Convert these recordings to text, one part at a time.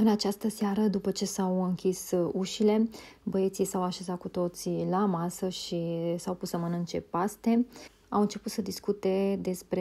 În această seară, după ce s-au închis uh, ușile, băieții s-au așezat cu toții la masă și s-au pus să mănânce paste au început să discute despre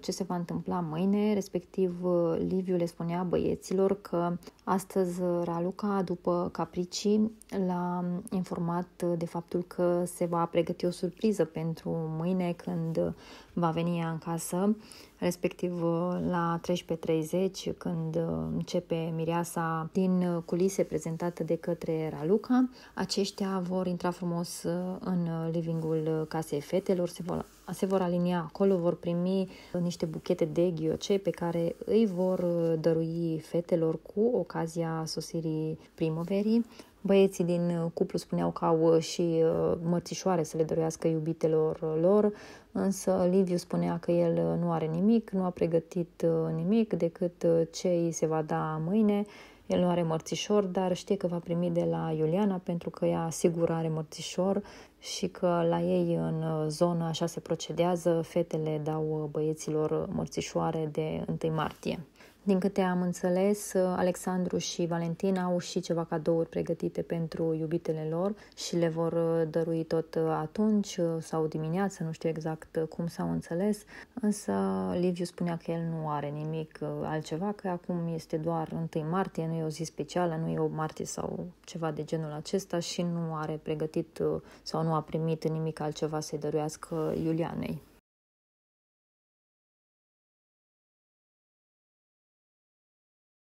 ce se va întâmpla mâine, respectiv uh, Liviu le spunea băieților că astăzi uh, Raluca, după capricii, l-a informat uh, de faptul că se va pregăti o surpriză pentru mâine când va veni ea în casă, respectiv la 13.30 când începe mireasa din culise prezentată de către Raluca. Aceștia vor intra frumos în livingul casei fetelor, se vor se vor alinia acolo, vor primi niște buchete de ghioce pe care îi vor uh, dărui fetelor cu ocazia sosirii primăverii. Băieții din uh, cuplu spuneau că au uh, și mărțișoare să le dorească iubitelor lor, însă Liviu spunea că el nu are nimic, nu a pregătit nimic decât ce îi se va da mâine el nu are mărțișor, dar știe că va primi de la Iuliana pentru că ea sigur are mărțișor și că la ei în uh, zonă așa se procedează, fetele dau uh, băieților mărțișoare de 1 martie. Din câte am înțeles, Alexandru și Valentina au și ceva cadouri pregătite pentru iubitele lor și le vor uh, dărui tot uh, atunci uh, sau dimineață, nu știu exact cum s-au înțeles, însă Liviu spunea că el nu are nimic altceva, că acum este doar 1 martie, nu e o zi specială, nu e o martie sau ceva de genul acesta și nu are pregătit sau nu a primit nimic altceva să-i dăruiască Iulianei.